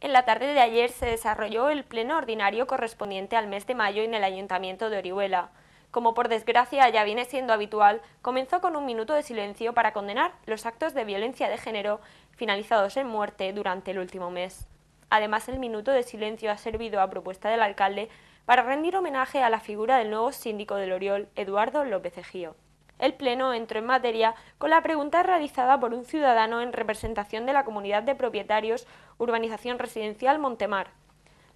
En la tarde de ayer se desarrolló el pleno ordinario correspondiente al mes de mayo en el Ayuntamiento de Orihuela. Como por desgracia ya viene siendo habitual, comenzó con un minuto de silencio para condenar los actos de violencia de género finalizados en muerte durante el último mes. Además, el minuto de silencio ha servido a propuesta del alcalde para rendir homenaje a la figura del nuevo síndico del Oriol, Eduardo López Ejío el Pleno entró en materia con la pregunta realizada por un ciudadano en representación de la Comunidad de Propietarios Urbanización Residencial Montemar.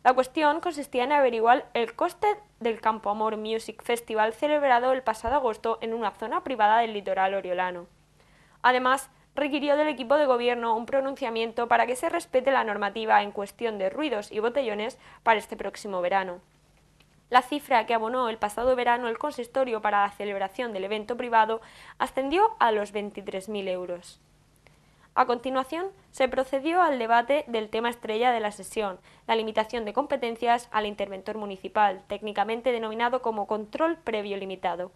La cuestión consistía en averiguar el coste del Campo Amor Music Festival celebrado el pasado agosto en una zona privada del litoral oriolano. Además, requirió del equipo de gobierno un pronunciamiento para que se respete la normativa en cuestión de ruidos y botellones para este próximo verano. La cifra que abonó el pasado verano el consistorio para la celebración del evento privado ascendió a los 23.000 euros. A continuación, se procedió al debate del tema estrella de la sesión, la limitación de competencias al interventor municipal, técnicamente denominado como control previo limitado.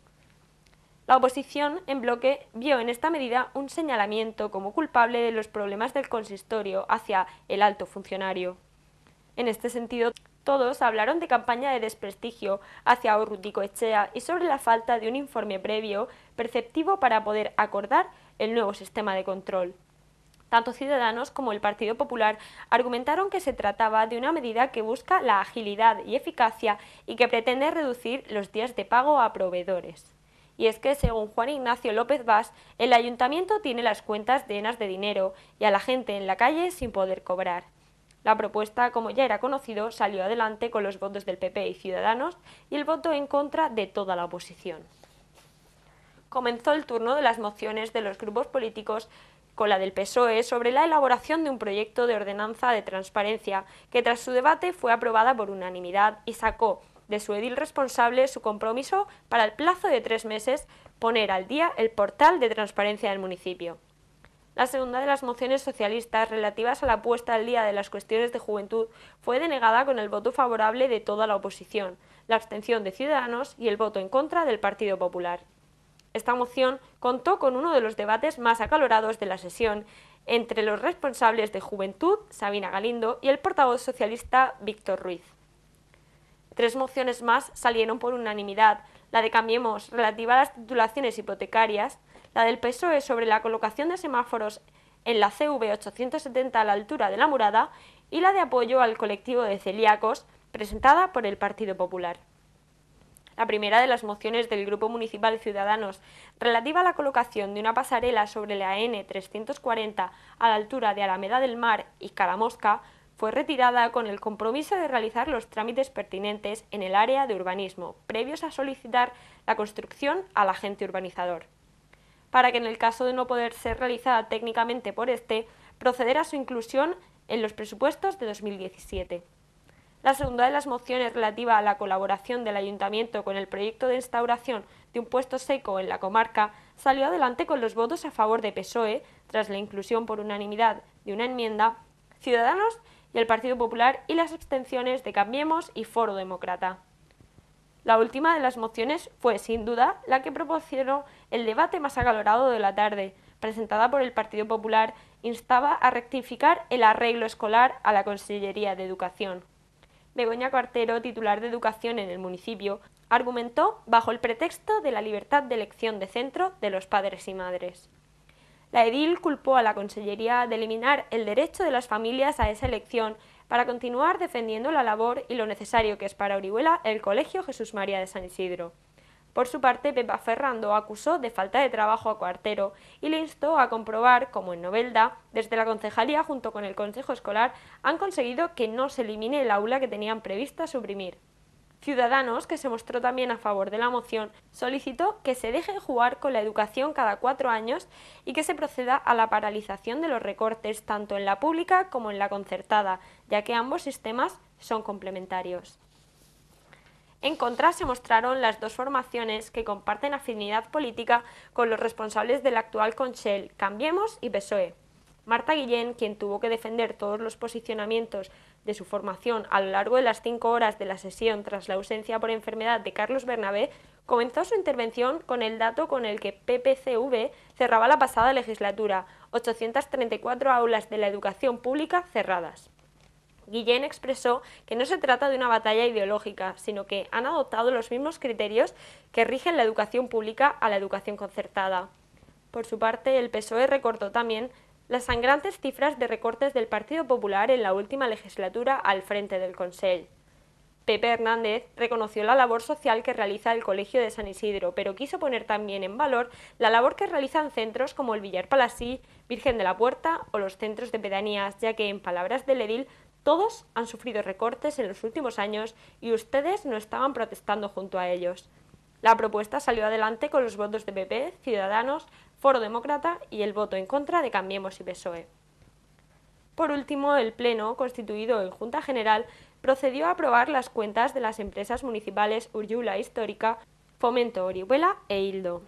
La oposición, en bloque, vio en esta medida un señalamiento como culpable de los problemas del consistorio hacia el alto funcionario. En este sentido, todos hablaron de campaña de desprestigio hacia Urrutico Echea y sobre la falta de un informe previo perceptivo para poder acordar el nuevo sistema de control. Tanto Ciudadanos como el Partido Popular argumentaron que se trataba de una medida que busca la agilidad y eficacia y que pretende reducir los días de pago a proveedores. Y es que, según Juan Ignacio López Vaz, el ayuntamiento tiene las cuentas llenas de dinero y a la gente en la calle sin poder cobrar. La propuesta, como ya era conocido, salió adelante con los votos del PP y Ciudadanos y el voto en contra de toda la oposición. Comenzó el turno de las mociones de los grupos políticos con la del PSOE sobre la elaboración de un proyecto de ordenanza de transparencia que tras su debate fue aprobada por unanimidad y sacó de su edil responsable su compromiso para el plazo de tres meses poner al día el portal de transparencia del municipio. La segunda de las mociones socialistas relativas a la puesta al día de las cuestiones de juventud fue denegada con el voto favorable de toda la oposición, la abstención de Ciudadanos y el voto en contra del Partido Popular. Esta moción contó con uno de los debates más acalorados de la sesión entre los responsables de Juventud, Sabina Galindo, y el portavoz socialista Víctor Ruiz. Tres mociones más salieron por unanimidad, la de Cambiemos relativa a las titulaciones hipotecarias, la del PSOE sobre la colocación de semáforos en la CV 870 a la altura de la murada y la de apoyo al colectivo de celíacos presentada por el Partido Popular. La primera de las mociones del Grupo Municipal Ciudadanos relativa a la colocación de una pasarela sobre la N340 a la altura de Alameda del Mar y Calamosca fue retirada con el compromiso de realizar los trámites pertinentes en el área de urbanismo, previos a solicitar la construcción al agente urbanizador para que en el caso de no poder ser realizada técnicamente por este, proceder a su inclusión en los presupuestos de 2017. La segunda de las mociones relativa a la colaboración del Ayuntamiento con el proyecto de instauración de un puesto seco en la comarca salió adelante con los votos a favor de PSOE, tras la inclusión por unanimidad de una enmienda, Ciudadanos y el Partido Popular y las abstenciones de Cambiemos y Foro Demócrata. La última de las mociones fue, sin duda, la que proporcionó el debate más acalorado de la tarde, presentada por el Partido Popular, instaba a rectificar el arreglo escolar a la Consellería de Educación. Begoña Cuartero, titular de Educación en el municipio, argumentó bajo el pretexto de la libertad de elección de centro de los padres y madres. La edil culpó a la Consellería de eliminar el derecho de las familias a esa elección para continuar defendiendo la labor y lo necesario que es para Orihuela el Colegio Jesús María de San Isidro. Por su parte, Pepa Ferrando acusó de falta de trabajo a Cuartero y le instó a comprobar como en Novelda, desde la concejalía junto con el Consejo Escolar, han conseguido que no se elimine el aula que tenían prevista suprimir. Ciudadanos, que se mostró también a favor de la moción, solicitó que se deje jugar con la educación cada cuatro años y que se proceda a la paralización de los recortes tanto en la pública como en la concertada, ya que ambos sistemas son complementarios. En contra se mostraron las dos formaciones que comparten afinidad política con los responsables del actual Conchel, Cambiemos y PSOE. Marta Guillén, quien tuvo que defender todos los posicionamientos de su formación a lo largo de las cinco horas de la sesión tras la ausencia por enfermedad de Carlos Bernabé, comenzó su intervención con el dato con el que PPCV cerraba la pasada legislatura, 834 aulas de la educación pública cerradas. Guillén expresó que no se trata de una batalla ideológica, sino que han adoptado los mismos criterios que rigen la educación pública a la educación concertada. Por su parte, el PSOE recortó también las sangrantes cifras de recortes del Partido Popular en la última legislatura al frente del Consell. Pepe Hernández reconoció la labor social que realiza el Colegio de San Isidro, pero quiso poner también en valor la labor que realizan centros como el Villar Palasí, Virgen de la Puerta o los centros de pedanías, ya que, en palabras del edil, todos han sufrido recortes en los últimos años y ustedes no estaban protestando junto a ellos. La propuesta salió adelante con los votos de PP, Ciudadanos, Foro Demócrata y el voto en contra de Cambiemos y PSOE. Por último, el Pleno, constituido en Junta General, procedió a aprobar las cuentas de las empresas municipales Urjula Histórica, Fomento Orihuela e Hildo.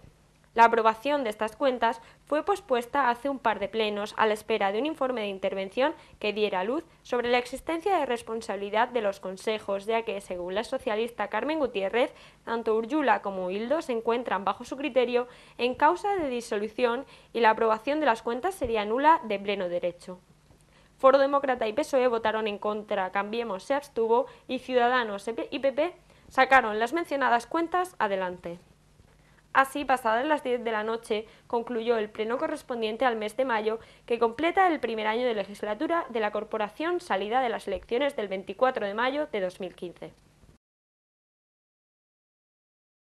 La aprobación de estas cuentas fue pospuesta hace un par de plenos a la espera de un informe de intervención que diera luz sobre la existencia de responsabilidad de los consejos, ya que, según la socialista Carmen Gutiérrez, tanto Urjula como Hildo se encuentran bajo su criterio en causa de disolución y la aprobación de las cuentas sería nula de pleno derecho. Foro Demócrata y PSOE votaron en contra, Cambiemos se abstuvo y Ciudadanos y PP sacaron las mencionadas cuentas adelante. Así, pasadas las 10 de la noche, concluyó el pleno correspondiente al mes de mayo, que completa el primer año de legislatura de la corporación salida de las elecciones del 24 de mayo de 2015.